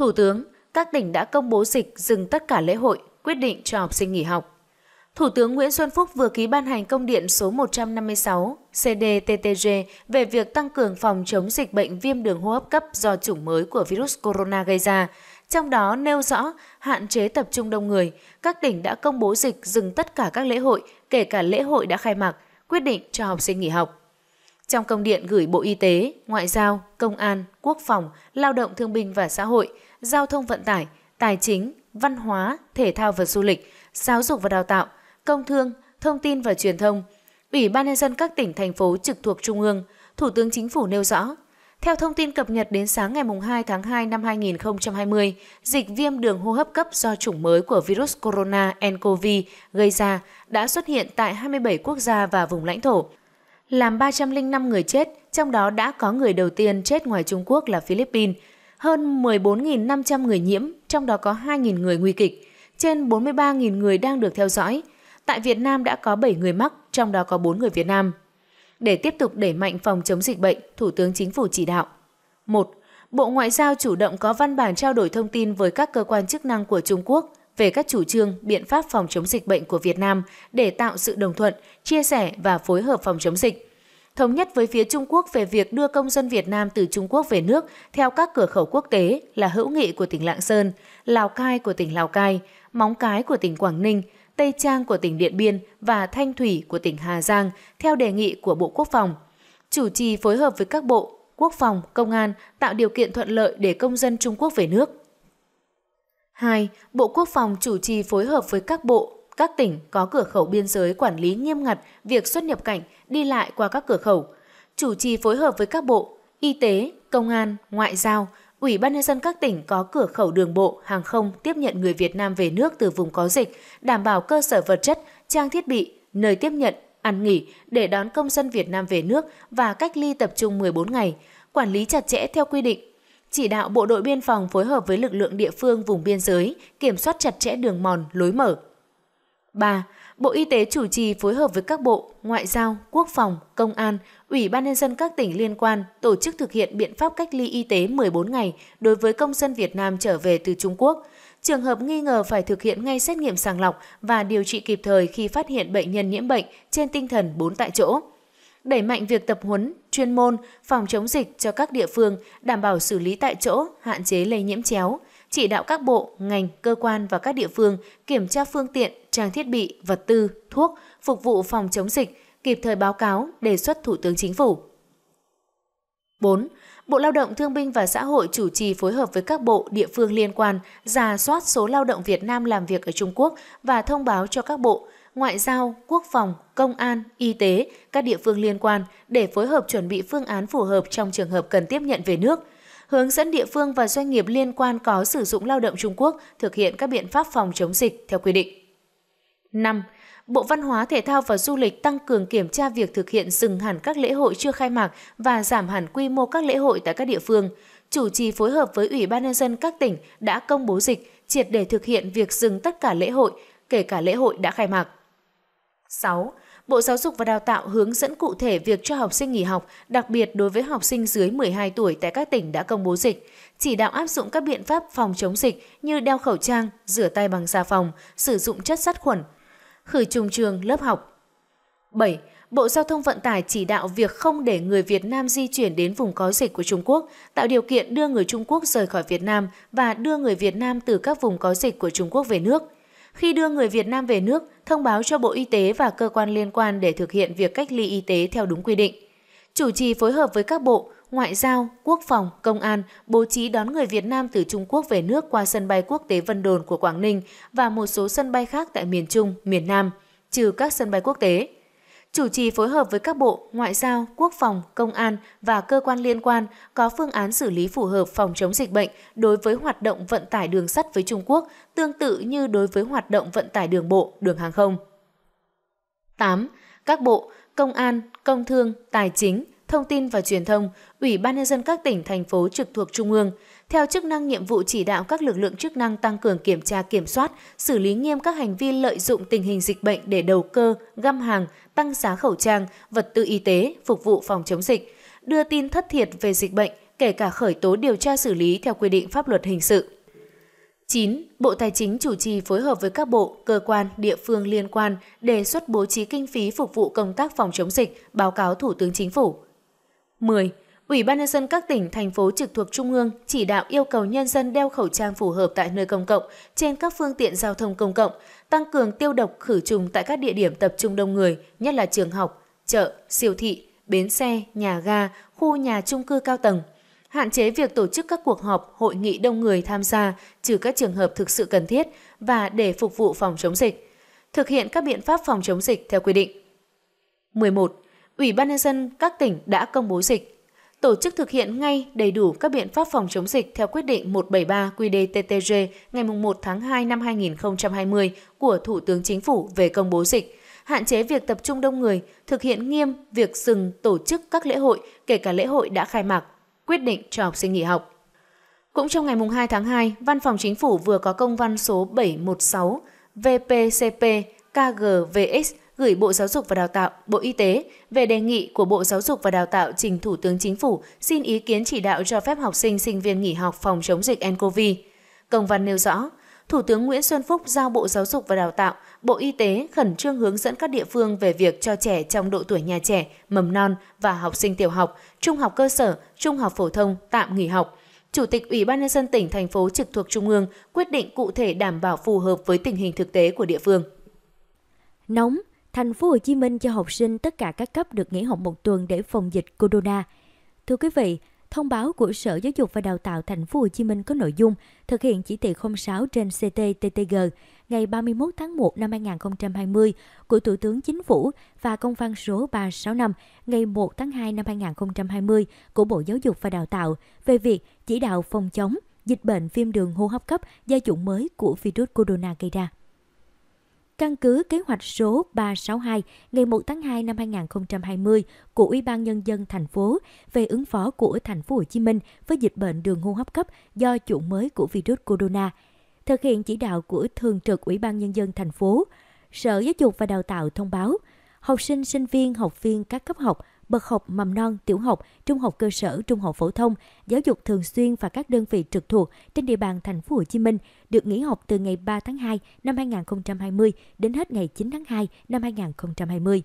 Thủ tướng, các tỉnh đã công bố dịch dừng tất cả lễ hội, quyết định cho học sinh nghỉ học. Thủ tướng Nguyễn Xuân Phúc vừa ký ban hành công điện số 156 CDTTG về việc tăng cường phòng chống dịch bệnh viêm đường hô hấp cấp do chủng mới của virus corona gây ra. Trong đó nêu rõ hạn chế tập trung đông người, các tỉnh đã công bố dịch dừng tất cả các lễ hội, kể cả lễ hội đã khai mạc, quyết định cho học sinh nghỉ học. Trong công điện gửi Bộ Y tế, Ngoại giao, Công an, Quốc phòng, Lao động Thương binh và Xã hội, Giao thông Vận tải, Tài chính, Văn hóa, Thể thao và Du lịch, Giáo dục và Đào tạo, Công thương, Thông tin và Truyền thông, Ủy ban nhân dân các tỉnh, thành phố trực thuộc Trung ương, Thủ tướng Chính phủ nêu rõ, theo thông tin cập nhật đến sáng ngày 2 tháng 2 năm 2020, dịch viêm đường hô hấp cấp do chủng mới của virus corona nCoV gây ra đã xuất hiện tại 27 quốc gia và vùng lãnh thổ làm 305 người chết, trong đó đã có người đầu tiên chết ngoài Trung Quốc là Philippines, hơn 14.500 người nhiễm, trong đó có 2.000 người nguy kịch, trên 43.000 người đang được theo dõi. Tại Việt Nam đã có 7 người mắc, trong đó có 4 người Việt Nam. Để tiếp tục đẩy mạnh phòng chống dịch bệnh, Thủ tướng Chính phủ chỉ đạo. 1. Bộ Ngoại giao chủ động có văn bản trao đổi thông tin với các cơ quan chức năng của Trung Quốc – về các chủ trương, biện pháp phòng chống dịch bệnh của Việt Nam để tạo sự đồng thuận, chia sẻ và phối hợp phòng chống dịch thống nhất với phía Trung Quốc về việc đưa công dân Việt Nam từ Trung Quốc về nước theo các cửa khẩu quốc tế là Hữu Nghị của tỉnh Lạng Sơn, Lào Cai của tỉnh Lào Cai, Móng Cái của tỉnh Quảng Ninh, Tây Trang của tỉnh Điện Biên và Thanh Thủy của tỉnh Hà Giang theo đề nghị của Bộ Quốc phòng. Chủ trì phối hợp với các bộ, quốc phòng, công an tạo điều kiện thuận lợi để công dân Trung Quốc về nước. 2. Bộ Quốc phòng chủ trì phối hợp với các bộ, các tỉnh có cửa khẩu biên giới quản lý nghiêm ngặt việc xuất nhập cảnh, đi lại qua các cửa khẩu. Chủ trì phối hợp với các bộ, y tế, công an, ngoại giao, Ủy ban nhân dân các tỉnh có cửa khẩu đường bộ, hàng không tiếp nhận người Việt Nam về nước từ vùng có dịch, đảm bảo cơ sở vật chất, trang thiết bị, nơi tiếp nhận, ăn nghỉ để đón công dân Việt Nam về nước và cách ly tập trung 14 ngày, quản lý chặt chẽ theo quy định chỉ đạo bộ đội biên phòng phối hợp với lực lượng địa phương vùng biên giới, kiểm soát chặt chẽ đường mòn, lối mở. 3. Bộ Y tế chủ trì phối hợp với các bộ, ngoại giao, quốc phòng, công an, ủy ban nhân dân các tỉnh liên quan tổ chức thực hiện biện pháp cách ly y tế 14 ngày đối với công dân Việt Nam trở về từ Trung Quốc. Trường hợp nghi ngờ phải thực hiện ngay xét nghiệm sàng lọc và điều trị kịp thời khi phát hiện bệnh nhân nhiễm bệnh trên tinh thần 4 tại chỗ đẩy mạnh việc tập huấn, chuyên môn, phòng chống dịch cho các địa phương, đảm bảo xử lý tại chỗ, hạn chế lây nhiễm chéo, chỉ đạo các bộ, ngành, cơ quan và các địa phương kiểm tra phương tiện, trang thiết bị, vật tư, thuốc phục vụ phòng chống dịch, kịp thời báo cáo, đề xuất Thủ tướng Chính phủ. 4. Bộ Lao động Thương binh và Xã hội chủ trì phối hợp với các bộ, địa phương liên quan, giả soát số lao động Việt Nam làm việc ở Trung Quốc và thông báo cho các bộ, ngoại giao, quốc phòng, công an, y tế, các địa phương liên quan để phối hợp chuẩn bị phương án phù hợp trong trường hợp cần tiếp nhận về nước hướng dẫn địa phương và doanh nghiệp liên quan có sử dụng lao động Trung Quốc thực hiện các biện pháp phòng chống dịch theo quy định. 5. Bộ Văn hóa, Thể thao và Du lịch tăng cường kiểm tra việc thực hiện dừng hẳn các lễ hội chưa khai mạc và giảm hẳn quy mô các lễ hội tại các địa phương. Chủ trì phối hợp với Ủy ban nhân dân các tỉnh đã công bố dịch, triệt để thực hiện việc dừng tất cả lễ hội, kể cả lễ hội đã khai mạc. 6. Bộ Giáo dục và Đào tạo hướng dẫn cụ thể việc cho học sinh nghỉ học, đặc biệt đối với học sinh dưới 12 tuổi tại các tỉnh đã công bố dịch, chỉ đạo áp dụng các biện pháp phòng chống dịch như đeo khẩu trang, rửa tay bằng xà phòng, sử dụng chất sát khuẩn, khử trùng trường, lớp học. 7. Bộ Giao thông Vận tải chỉ đạo việc không để người Việt Nam di chuyển đến vùng có dịch của Trung Quốc, tạo điều kiện đưa người Trung Quốc rời khỏi Việt Nam và đưa người Việt Nam từ các vùng có dịch của Trung Quốc về nước – khi đưa người Việt Nam về nước, thông báo cho Bộ Y tế và cơ quan liên quan để thực hiện việc cách ly y tế theo đúng quy định. Chủ trì phối hợp với các bộ, Ngoại giao, Quốc phòng, Công an bố trí đón người Việt Nam từ Trung Quốc về nước qua sân bay quốc tế Vân Đồn của Quảng Ninh và một số sân bay khác tại miền Trung, miền Nam, trừ các sân bay quốc tế chủ trì phối hợp với các bộ Ngoại giao, Quốc phòng, Công an và cơ quan liên quan có phương án xử lý phù hợp phòng chống dịch bệnh đối với hoạt động vận tải đường sắt với Trung Quốc, tương tự như đối với hoạt động vận tải đường bộ, đường hàng không. 8. Các bộ Công an, Công thương, Tài chính, Thông tin và Truyền thông, Ủy ban nhân dân các tỉnh thành phố trực thuộc trung ương theo chức năng nhiệm vụ chỉ đạo các lực lượng chức năng tăng cường kiểm tra kiểm soát, xử lý nghiêm các hành vi lợi dụng tình hình dịch bệnh để đầu cơ, găm hàng, tăng giá khẩu trang, vật tư y tế phục vụ phòng chống dịch, đưa tin thất thiệt về dịch bệnh, kể cả khởi tố điều tra xử lý theo quy định pháp luật hình sự. 9. Bộ Tài chính chủ trì phối hợp với các bộ, cơ quan, địa phương liên quan đề xuất bố trí kinh phí phục vụ công tác phòng chống dịch, báo cáo Thủ tướng Chính phủ. 10. Ủy ban nhân dân các tỉnh, thành phố trực thuộc Trung ương chỉ đạo yêu cầu nhân dân đeo khẩu trang phù hợp tại nơi công cộng, trên các phương tiện giao thông công cộng, tăng cường tiêu độc khử trùng tại các địa điểm tập trung đông người, nhất là trường học, chợ, siêu thị, bến xe, nhà ga, khu nhà trung cư cao tầng. Hạn chế việc tổ chức các cuộc họp, hội nghị đông người tham gia, trừ các trường hợp thực sự cần thiết và để phục vụ phòng chống dịch. Thực hiện các biện pháp phòng chống dịch theo quy định. 11. Ủy ban nhân dân các tỉnh đã công bố dịch tổ chức thực hiện ngay đầy đủ các biện pháp phòng chống dịch theo quyết định 173 QĐ-TTG ngày 1 tháng 2 năm 2020 của Thủ tướng Chính phủ về công bố dịch, hạn chế việc tập trung đông người, thực hiện nghiêm việc dừng tổ chức các lễ hội, kể cả lễ hội đã khai mạc, quyết định cho học sinh nghỉ học. Cũng trong ngày 2 tháng 2, Văn phòng Chính phủ vừa có công văn số 716 VPCP KGVX gửi Bộ Giáo dục và Đào tạo, Bộ Y tế về đề nghị của Bộ Giáo dục và Đào tạo trình Thủ tướng Chính phủ xin ý kiến chỉ đạo cho phép học sinh sinh viên nghỉ học phòng chống dịch nCoV. Công văn nêu rõ, Thủ tướng Nguyễn Xuân Phúc giao Bộ Giáo dục và Đào tạo, Bộ Y tế khẩn trương hướng dẫn các địa phương về việc cho trẻ trong độ tuổi nhà trẻ, mầm non và học sinh tiểu học, trung học cơ sở, trung học phổ thông tạm nghỉ học. Chủ tịch Ủy ban nhân dân tỉnh thành phố trực thuộc trung ương quyết định cụ thể đảm bảo phù hợp với tình hình thực tế của địa phương. Nóng Thành phố Hồ Chí Minh cho học sinh tất cả các cấp được nghỉ học một tuần để phòng dịch corona. Thưa quý vị, thông báo của Sở Giáo dục và Đào tạo Thành phố Hồ Chí Minh có nội dung thực hiện chỉ thị 06 trên CTTTG ngày 31 tháng 1 năm 2020 của Thủ tướng Chính phủ và công văn số 365 ngày 1 tháng 2 năm 2020 của Bộ Giáo dục và Đào tạo về việc chỉ đạo phòng chống dịch bệnh viêm đường hô hấp cấp do chủng mới của virus corona gây ra căn cứ kế hoạch số 362 ngày 1 tháng 2 năm 2020 của Ủy ban nhân dân thành phố về ứng phó của thành phố Hồ Chí Minh với dịch bệnh đường hô hấp cấp do chủng mới của virus corona. Thực hiện chỉ đạo của Thường trực Ủy ban nhân dân thành phố, Sở Giáo dục và Đào tạo thông báo học sinh, sinh viên, học viên các cấp học bậc học mầm non, tiểu học, trung học cơ sở, trung học phổ thông, giáo dục thường xuyên và các đơn vị trực thuộc trên địa bàn thành phố Hồ Chí Minh được nghỉ học từ ngày 3 tháng 2 năm 2020 đến hết ngày 9 tháng 2 năm 2020.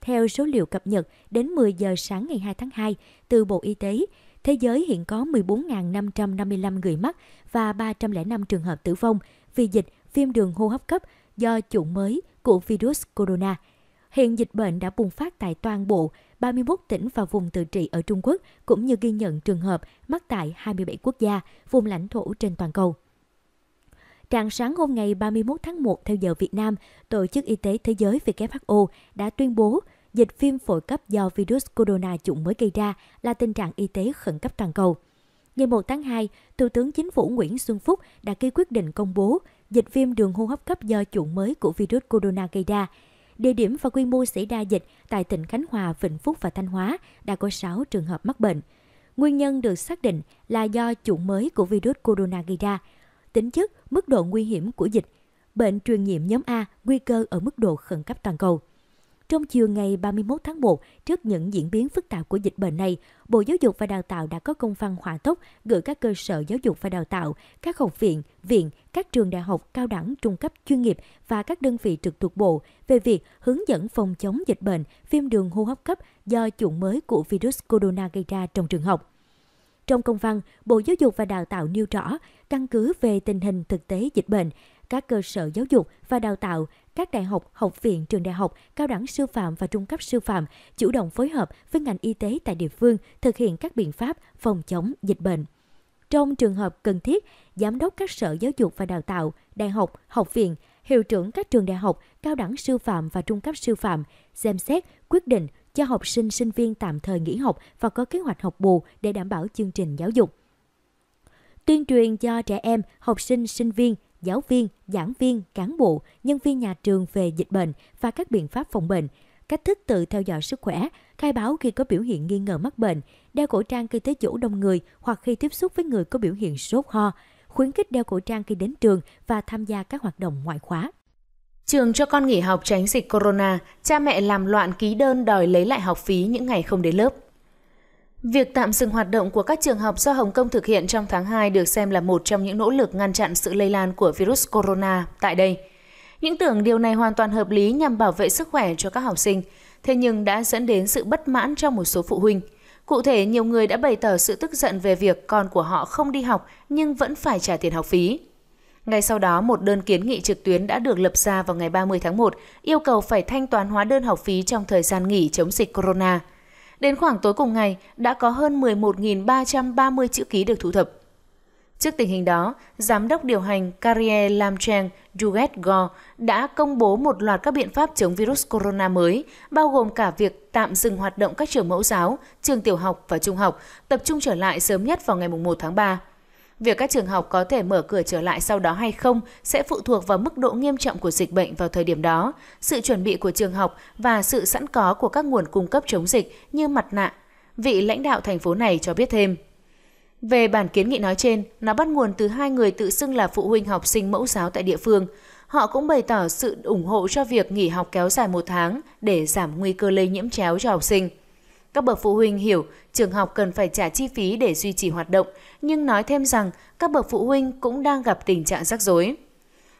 Theo số liệu cập nhật đến 10 giờ sáng ngày 2 tháng 2 từ Bộ Y tế, thế giới hiện có 14.555 người mắc và 305 trường hợp tử vong vì dịch viêm đường hô hấp cấp do chủng mới của virus corona – Hiện dịch bệnh đã bùng phát tại toàn bộ 31 tỉnh và vùng tự trị ở Trung Quốc, cũng như ghi nhận trường hợp mắc tại 27 quốc gia, vùng lãnh thổ trên toàn cầu. Trạng sáng hôm ngày 31 tháng 1 theo giờ Việt Nam, Tổ chức Y tế Thế giới WHO đã tuyên bố dịch viêm phổi cấp do virus corona chủng mới gây ra là tình trạng y tế khẩn cấp toàn cầu. Ngày 1 tháng 2, Thủ tướng Chính phủ Nguyễn Xuân Phúc đã ký quyết định công bố dịch viêm đường hô hấp cấp do chủng mới của virus corona gây ra Địa điểm và quy mô xảy ra dịch tại tỉnh Khánh Hòa, Vĩnh Phúc và Thanh Hóa đã có 6 trường hợp mắc bệnh. Nguyên nhân được xác định là do chủng mới của virus corona gây ra. Tính chất, mức độ nguy hiểm của dịch, bệnh truyền nhiễm nhóm A nguy cơ ở mức độ khẩn cấp toàn cầu. Trong chiều ngày 31 tháng 1, trước những diễn biến phức tạp của dịch bệnh này, Bộ Giáo dục và Đào tạo đã có công văn hỏa tốc gửi các cơ sở giáo dục và đào tạo, các học viện, viện, các trường đại học cao đẳng trung cấp chuyên nghiệp và các đơn vị trực thuộc bộ về việc hướng dẫn phòng chống dịch bệnh viêm đường hô hấp cấp do chủng mới của virus corona gây ra trong trường học. Trong công văn, Bộ Giáo dục và Đào tạo nêu rõ, căn cứ về tình hình thực tế dịch bệnh, các cơ sở giáo dục và đào tạo, các đại học, học viện, trường đại học, cao đẳng sư phạm và trung cấp sư phạm chủ động phối hợp với ngành y tế tại địa phương thực hiện các biện pháp phòng chống dịch bệnh. Trong trường hợp cần thiết, giám đốc các sở giáo dục và đào tạo, đại học, học viện, hiệu trưởng các trường đại học, cao đẳng sư phạm và trung cấp sư phạm xem xét, quyết định cho học sinh sinh viên tạm thời nghỉ học và có kế hoạch học bù để đảm bảo chương trình giáo dục tuyên truyền cho trẻ em, học sinh, sinh viên giáo viên, giảng viên, cán bộ, nhân viên nhà trường về dịch bệnh và các biện pháp phòng bệnh, cách thức tự theo dõi sức khỏe, khai báo khi có biểu hiện nghi ngờ mắc bệnh, đeo khẩu trang khi tới chỗ đông người hoặc khi tiếp xúc với người có biểu hiện sốt ho, khuyến khích đeo khẩu trang khi đến trường và tham gia các hoạt động ngoại khóa. Trường cho con nghỉ học tránh dịch corona, cha mẹ làm loạn ký đơn đòi lấy lại học phí những ngày không đến lớp. Việc tạm dừng hoạt động của các trường học do Hồng Kông thực hiện trong tháng 2 được xem là một trong những nỗ lực ngăn chặn sự lây lan của virus corona tại đây. Những tưởng điều này hoàn toàn hợp lý nhằm bảo vệ sức khỏe cho các học sinh, thế nhưng đã dẫn đến sự bất mãn trong một số phụ huynh. Cụ thể, nhiều người đã bày tỏ sự tức giận về việc con của họ không đi học nhưng vẫn phải trả tiền học phí. Ngay sau đó, một đơn kiến nghị trực tuyến đã được lập ra vào ngày 30 tháng 1, yêu cầu phải thanh toán hóa đơn học phí trong thời gian nghỉ chống dịch corona – Đến khoảng tối cùng ngày, đã có hơn 11.330 chữ ký được thu thập. Trước tình hình đó, Giám đốc điều hành Carrier Lamcheng Juget Go đã công bố một loạt các biện pháp chống virus corona mới, bao gồm cả việc tạm dừng hoạt động các trường mẫu giáo, trường tiểu học và trung học, tập trung trở lại sớm nhất vào ngày 1 tháng 3. Việc các trường học có thể mở cửa trở lại sau đó hay không sẽ phụ thuộc vào mức độ nghiêm trọng của dịch bệnh vào thời điểm đó, sự chuẩn bị của trường học và sự sẵn có của các nguồn cung cấp chống dịch như mặt nạ. Vị lãnh đạo thành phố này cho biết thêm. Về bản kiến nghị nói trên, nó bắt nguồn từ hai người tự xưng là phụ huynh học sinh mẫu giáo tại địa phương. Họ cũng bày tỏ sự ủng hộ cho việc nghỉ học kéo dài một tháng để giảm nguy cơ lây nhiễm chéo cho học sinh – các bậc phụ huynh hiểu trường học cần phải trả chi phí để duy trì hoạt động, nhưng nói thêm rằng các bậc phụ huynh cũng đang gặp tình trạng rắc rối.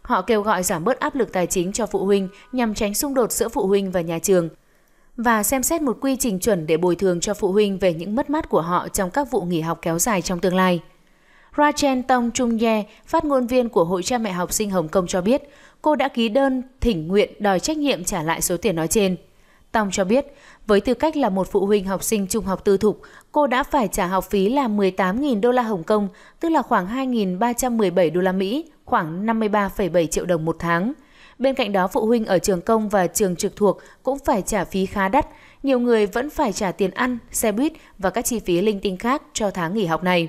Họ kêu gọi giảm bớt áp lực tài chính cho phụ huynh nhằm tránh xung đột giữa phụ huynh và nhà trường và xem xét một quy trình chuẩn để bồi thường cho phụ huynh về những mất mát của họ trong các vụ nghỉ học kéo dài trong tương lai. Rachen Tong Trung Ye, phát ngôn viên của Hội cha mẹ học sinh Hồng Kông cho biết, cô đã ký đơn thỉnh nguyện đòi trách nhiệm trả lại số tiền nói trên. Tòng cho biết, với tư cách là một phụ huynh học sinh trung học tư thục, cô đã phải trả học phí là 18.000 đô la Hồng Kông, tức là khoảng 2.317 đô la Mỹ, khoảng 53,7 triệu đồng một tháng. Bên cạnh đó, phụ huynh ở trường công và trường trực thuộc cũng phải trả phí khá đắt. Nhiều người vẫn phải trả tiền ăn, xe buýt và các chi phí linh tinh khác cho tháng nghỉ học này.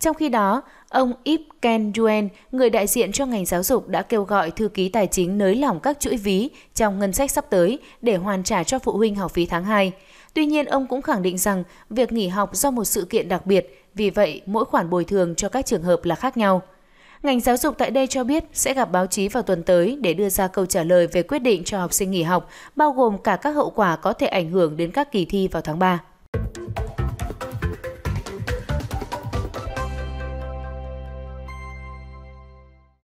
Trong khi đó, ông Ip Ken Yuen, người đại diện cho ngành giáo dục đã kêu gọi thư ký tài chính nới lỏng các chuỗi ví trong ngân sách sắp tới để hoàn trả cho phụ huynh học phí tháng 2. Tuy nhiên, ông cũng khẳng định rằng việc nghỉ học do một sự kiện đặc biệt, vì vậy mỗi khoản bồi thường cho các trường hợp là khác nhau. Ngành giáo dục tại đây cho biết sẽ gặp báo chí vào tuần tới để đưa ra câu trả lời về quyết định cho học sinh nghỉ học, bao gồm cả các hậu quả có thể ảnh hưởng đến các kỳ thi vào tháng 3.